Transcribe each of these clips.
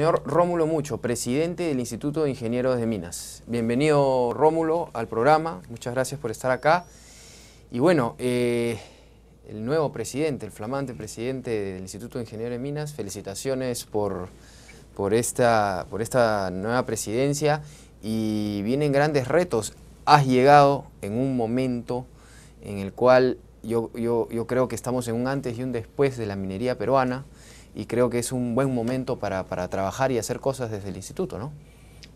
Señor Rómulo Mucho, presidente del Instituto de Ingenieros de Minas. Bienvenido, Rómulo, al programa. Muchas gracias por estar acá. Y bueno, eh, el nuevo presidente, el flamante presidente del Instituto de Ingenieros de Minas, felicitaciones por, por, esta, por esta nueva presidencia. Y vienen grandes retos. Has llegado en un momento en el cual yo, yo creo que estamos en un antes y un después de la minería peruana y creo que es un buen momento para, trabajar y hacer cosas desde el instituto, ¿no?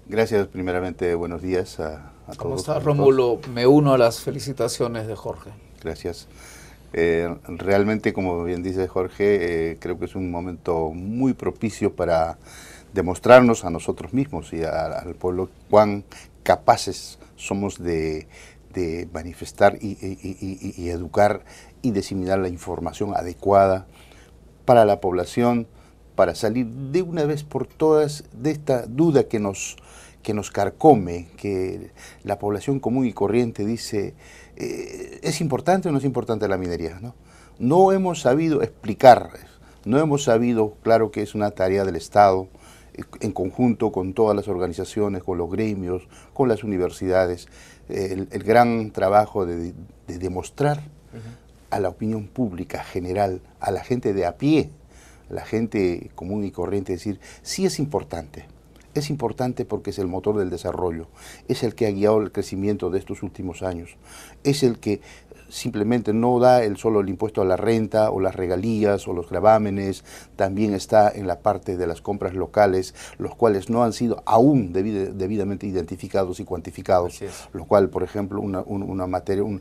Gracias, primeramente, buenos días a, todos. ¿Cómo Rómulo? Me uno a las felicitaciones de Jorge. Gracias. Eh, realmente, como bien dice Jorge, eh, creo que es un momento muy propicio para demostrarnos a nosotros mismos y al pueblo cuán capaces somos de, manifestar y, educar y diseminar la información adecuada para la población, para salir de una vez por todas de esta duda que nos, que nos carcome, que la población común y corriente dice, eh, ¿es importante o no es importante la minería? ¿no? no hemos sabido explicar, no hemos sabido, claro que es una tarea del Estado, en conjunto con todas las organizaciones, con los gremios, con las universidades, el, gran trabajo de, demostrar a la opinión pública general, a la gente de a pie, la gente común y corriente, decir, sí es importante. Es importante porque es el motor del desarrollo, es el que ha guiado el crecimiento de estos últimos años, es el que simplemente no da el solo el impuesto a la renta o las regalías o los gravámenes, también está en la parte de las compras locales, los cuales no han sido aún debidamente identificados y cuantificados, lo cual, por ejemplo, una, un, materia, un,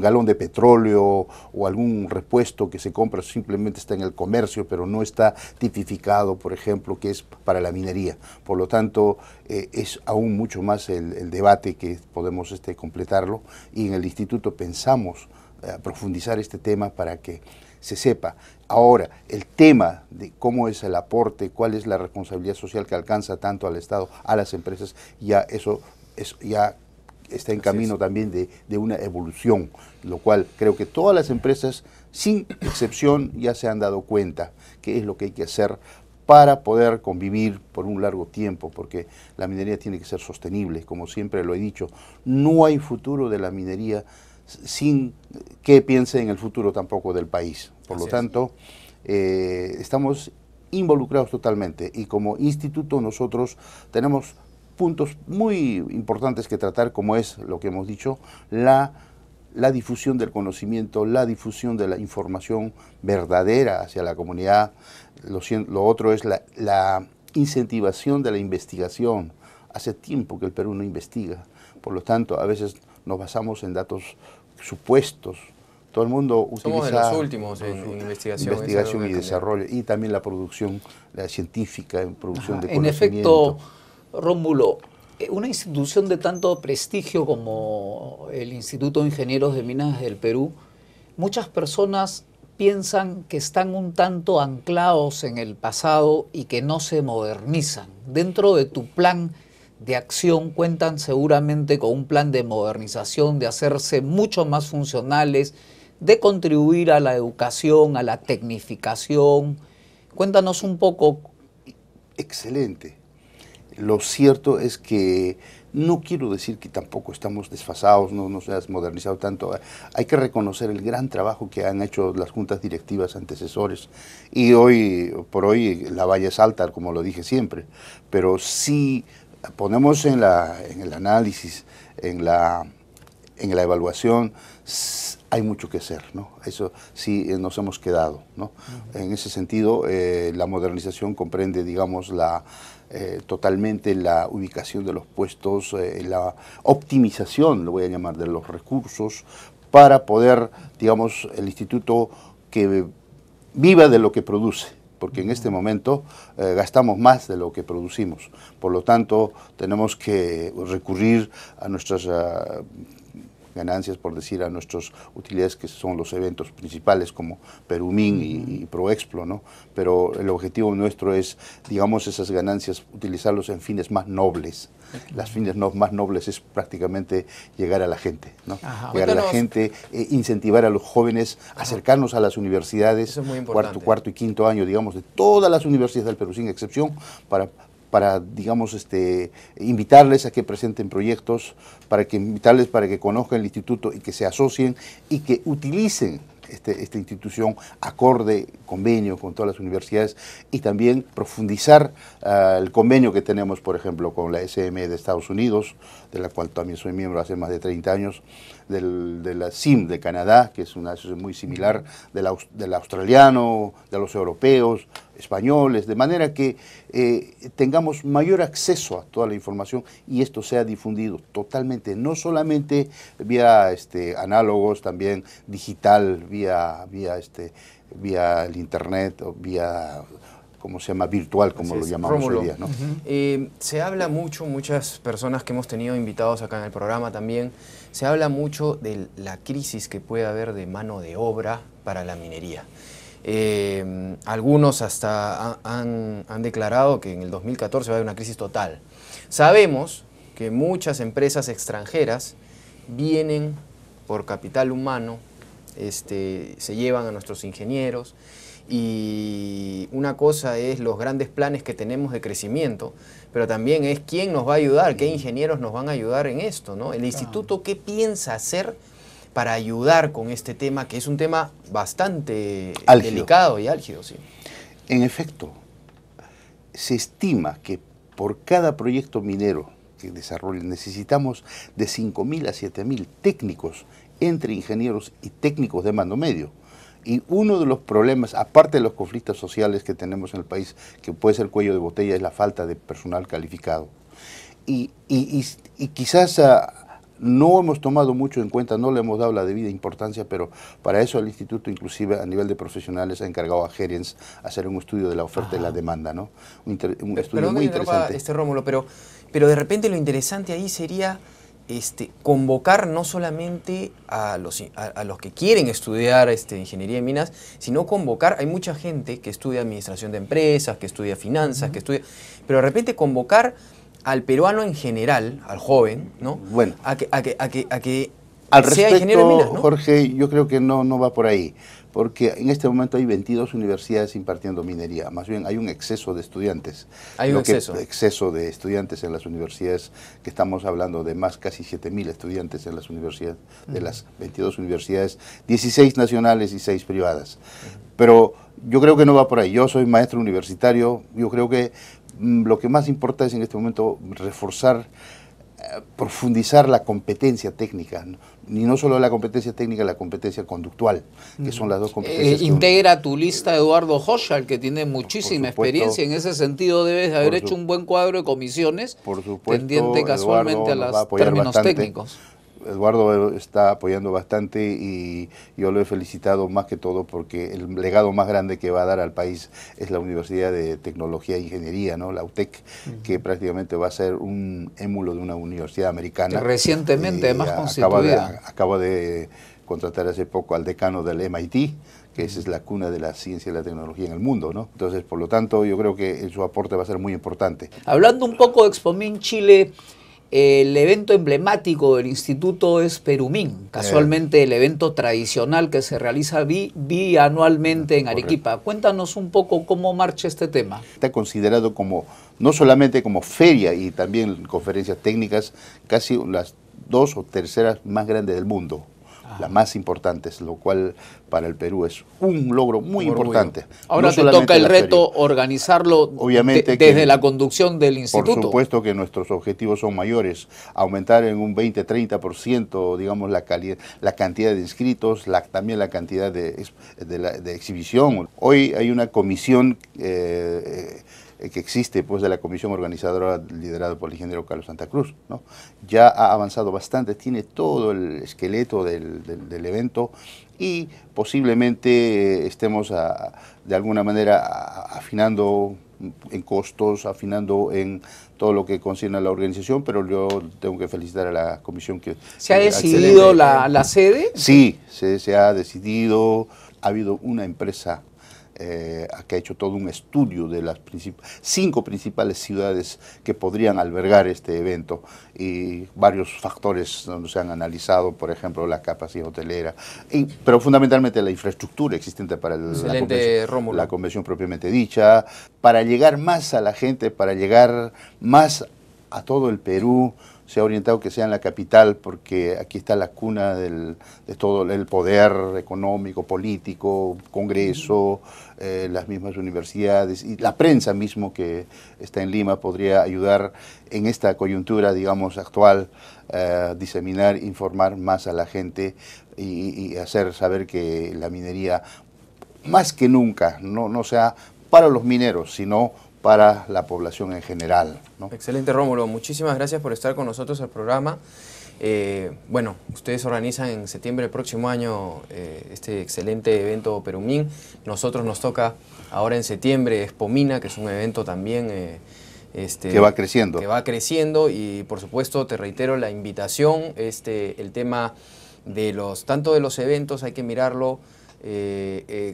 galón de petróleo o algún repuesto que se compra simplemente está en el comercio, pero no está tipificado, por ejemplo, que es para la minería. Por lo tanto, eh, es aún mucho más el, debate que podemos este, completarlo y en el instituto pensamos eh, profundizar este tema para que se sepa. Ahora, el tema de cómo es el aporte, cuál es la responsabilidad social que alcanza tanto al Estado, a las empresas, ya eso ya está en camino también de, de, una evolución, lo cual creo que todas las empresas, sin excepción, ya se han dado cuenta qué es lo que hay que hacer para poder convivir por un largo tiempo, porque la minería tiene que ser sostenible, como siempre lo he dicho. No hay futuro de la minería sin que piense en el futuro tampoco del país. Por lo tanto, eh, estamos involucrados totalmente y como instituto nosotros tenemos puntos muy importantes que tratar, como es lo que hemos dicho, la la difusión del conocimiento, la difusión de la información verdadera hacia la comunidad. Lo, otro es la, incentivación de la investigación. Hace tiempo que el Perú no investiga, por lo tanto, a veces nos basamos en datos supuestos. Todo el mundo utiliza... Somos los últimos en, investigación. y desarrollo, y también la producción científica, en producción de conocimiento. En efecto, Rómulo, eh, una institución de tanto prestigio como el Instituto de Ingenieros de Minas del Perú, muchas personas piensan que están un tanto anclados en el pasado y que no se modernizan. Dentro de tu plan de acción cuentan seguramente con un plan de modernización, de hacerse mucho más funcionales, de contribuir a la educación, a la tecnificación. Cuéntanos un poco. Excelente lo cierto es que no quiero decir que tampoco estamos desfasados, no nos has modernizado tanto. Hay que reconocer el gran trabajo que han hecho las juntas directivas antecesores. Y hoy, por hoy, la valla es alta, como lo dije siempre. Pero si ponemos en, el análisis, en la, en la evaluación, hay mucho que hacer, ¿no? Eso sí eh, nos hemos quedado, ¿no? En ese sentido, eh, la modernización comprende, digamos, la eh, totalmente la ubicación de los puestos, eh, la optimización, lo voy a llamar, de los recursos para poder, digamos, el instituto que viva de lo que produce, porque en este momento eh, gastamos más de lo que producimos. Por lo tanto, tenemos que recurrir a nuestras ah, ganancias, por decir, a nuestros utilidades, que son los eventos principales como Perumín y, Proexplo, ¿no? Pero el objetivo nuestro es, digamos, esas ganancias, utilizarlos en fines más nobles. Las fines más nobles es prácticamente llegar a la gente, llegar a la gente, eh, incentivar a los jóvenes, acercarnos a las universidades, es cuarto, cuarto y quinto año, digamos, de todas las universidades del Perú, sin excepción, para para, digamos, este, invitarles a que presenten proyectos, para que invitarles para que conozcan el instituto y que se asocien y que utilicen este, esta institución acorde convenio con todas las universidades y también profundizar ah, el convenio que tenemos, por ejemplo, con la SM de Estados Unidos, de la cual también soy miembro hace más de 30 años, del, de la SIM de Canadá, que es una asociación muy similar del, australiano, de los europeos, españoles, de manera que eh, tengamos mayor acceso a toda la información y esto sea difundido totalmente, no solamente vía este, análogos, también digital, vía vía, este, vía el Internet o vía se llama, virtual, como lo llamamos hoy día. Eh, se habla mucho, muchas personas que hemos tenido invitados acá en el programa también, se habla mucho de la crisis que puede haber de mano de obra para la minería. Eh, algunos hasta han, han, declarado que en el 2014 va a haber una crisis total. Sabemos que muchas empresas extranjeras vienen por capital humano este, se llevan a nuestros ingenieros. Y una cosa es los grandes planes que tenemos de crecimiento, pero también es quién nos va a ayudar, qué mm. ingenieros nos van a ayudar en esto, ¿no? El instituto, ¿qué piensa hacer para ayudar con este tema, que es un tema bastante delicado y álgido, sí? En efecto, se estima que por cada proyecto minero que desarrollen necesitamos de 5.000 a 7.000 técnicos entre ingenieros y técnicos de mando medio. Y uno de los problemas, aparte de los conflictos sociales que tenemos en el país, que puede ser cuello de botella, es la falta de personal calificado. Y, quizás ah, no hemos tomado mucho en cuenta, no le hemos dado la debida importancia, pero para eso el instituto, inclusive a nivel de profesionales, ha encargado a Gerens hacer un estudio de la oferta y la demanda, ¿no? Un, estudio muy interesante. Este Rómulo, pero, pero de repente lo interesante ahí sería este, convocar no solamente a los, a, los que quieren estudiar este, ingeniería de minas, sino convocar, hay mucha gente que estudia administración de empresas, que estudia finanzas, que estudia, pero de repente convocar al peruano en general, al joven, ¿no? Bueno. a que, a que, a que al respecto, Jorge, yo creo que no, no va por ahí, porque en este momento hay 22 universidades impartiendo minería, más bien hay un exceso de estudiantes. Hay un exceso. exceso de estudiantes en las universidades, que estamos hablando de más casi 7.000 estudiantes en las universidades, de las 22 universidades, 16 nacionales y 6 privadas. Pero yo creo que no va por ahí, yo soy maestro universitario, yo creo que mm, lo que más importa es en este momento reforzar profundizar la competencia técnica, ni y no solo la competencia técnica, la competencia conductual, que son las dos competencias. Eh, integra tu lista Eduardo Hochschild que tiene muchísima experiencia, en ese sentido debes de haber hecho un buen cuadro de comisiones, por supuesto, pendiente casualmente a los términos técnicos. Eduardo está apoyando bastante y yo lo he felicitado más que todo porque el legado más grande que va a dar al país es la Universidad de Tecnología e Ingeniería, ¿no? la UTEC, que prácticamente va a ser un émulo de una universidad americana. Recientemente, además Acaba de, contratar hace poco al decano del MIT, que esa es la cuna de la ciencia y la tecnología en el mundo, Entonces, por lo tanto, yo creo que su aporte va a ser muy importante. Hablando un poco de ExpoMin Chile, el evento emblemático del instituto es Perumín, eh. casualmente el evento tradicional que se realiza bianualmente en Arequipa. Cuéntanos un poco cómo marcha este tema. Está considerado como, no solamente como feria y también conferencias técnicas, casi las dos o terceras más grandes del mundo las más importantes, lo cual para el Perú es un logro muy importante. Ahora te toca el reto organizarlo desde la conducción del instituto. Por supuesto que nuestros objetivos son mayores, aumentar en un 20-30%, digamos, la, cantidad de inscritos, también la cantidad de, exhibición. Hoy hay una comisión... Eh, eh, que existe pues, de la comisión organizadora liderada por el ingeniero Carlos Santa Cruz. ¿no? Ya ha avanzado bastante, tiene todo el esqueleto del, evento y posiblemente eh, estemos de alguna manera afinando en costos, afinando en todo lo que concierne a la organización, pero yo tengo que felicitar a la comisión que... ¿Se ha decidido la, sede? Sí, se, se ha decidido, ha habido una empresa eh, que ha hecho todo un estudio de las cinco principales ciudades que podrían albergar este evento y varios factores donde se han analizado, por ejemplo, la capacidad hotelera, y, pero fundamentalmente la infraestructura existente para la convención propiamente dicha, para llegar más a la gente, para llegar más a todo el Perú, se ha orientado que sea en la capital porque aquí está la cuna del, de todo el poder económico, político, Congreso, eh, las mismas universidades y la prensa mismo que está en Lima podría ayudar en esta coyuntura, digamos, actual, eh, diseminar, informar más a la gente y, hacer saber que la minería más que nunca no, no sea para los mineros, sino para la población en general. Excelente, Rómulo. Muchísimas gracias por estar con nosotros al programa. Eh, bueno, ustedes organizan en septiembre del próximo año eh, este excelente evento Perumín. Nosotros nos toca ahora en septiembre Espomina, que es un evento también... Eh, este, que va creciendo. y por supuesto te reitero la invitación, este, el tema de los, tanto de los eventos hay que mirarlo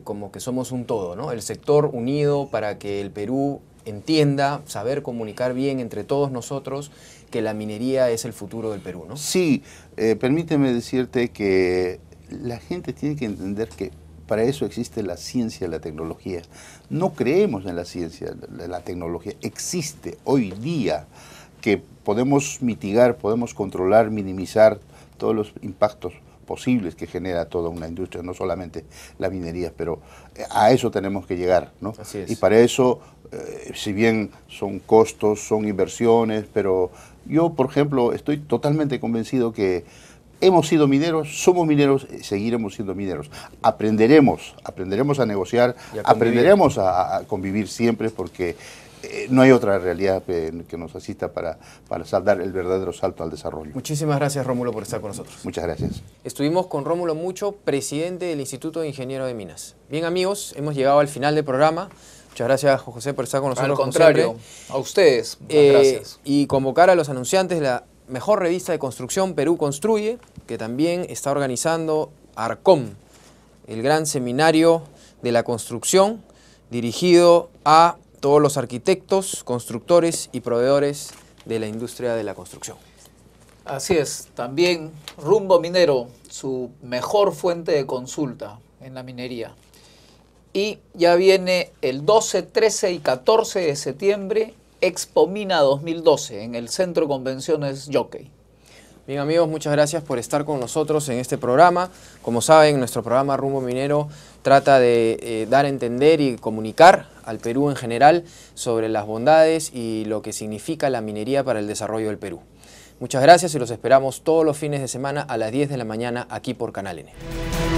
como que somos un todo, ¿no? El sector unido para que el Perú entienda, saber comunicar bien entre todos nosotros que la minería es el futuro del Perú, ¿no? Sí, eh, permíteme decirte que la gente tiene que entender que para eso existe la ciencia, la tecnología. No creemos en la ciencia, la tecnología. Existe hoy día que podemos mitigar, podemos controlar, minimizar todos los impactos posibles que genera toda una industria, no solamente la minería, pero eh, a eso tenemos que llegar, ¿no? Y para eso, eh, si bien son costos, son inversiones, pero yo, por ejemplo, estoy totalmente convencido que hemos sido mineros, somos mineros, seguiremos siendo mineros. Aprenderemos, aprenderemos a negociar, aprenderemos a, a convivir siempre porque eh, no hay otra realidad que, nos asista para, para dar el verdadero salto al desarrollo. Muchísimas gracias, Rómulo, por estar con nosotros. Muchas gracias. Estuvimos con Rómulo Mucho, presidente del Instituto de Ingeniero de Minas. Bien, amigos, hemos llegado al final del programa. Muchas gracias, José, por estar con nosotros. Al contrario, a ustedes. Eh, y convocar a los anunciantes de la mejor revista de construcción, Perú Construye, que también está organizando ARCOM, el gran seminario de la construcción dirigido a todos los arquitectos, constructores y proveedores de la industria de la construcción. Así es, también Rumbo Minero, su mejor fuente de consulta en la minería. Y ya viene el 12, 13 y 14 de septiembre, Expo Mina 2012 en el Centro Convenciones Jockey. Bien amigos, muchas gracias por estar con nosotros en este programa. Como saben, nuestro programa Rumbo Minero trata de eh, dar a entender y comunicar al Perú en general sobre las bondades y lo que significa la minería para el desarrollo del Perú. Muchas gracias y los esperamos todos los fines de semana a las 10 de la mañana aquí por Canal N.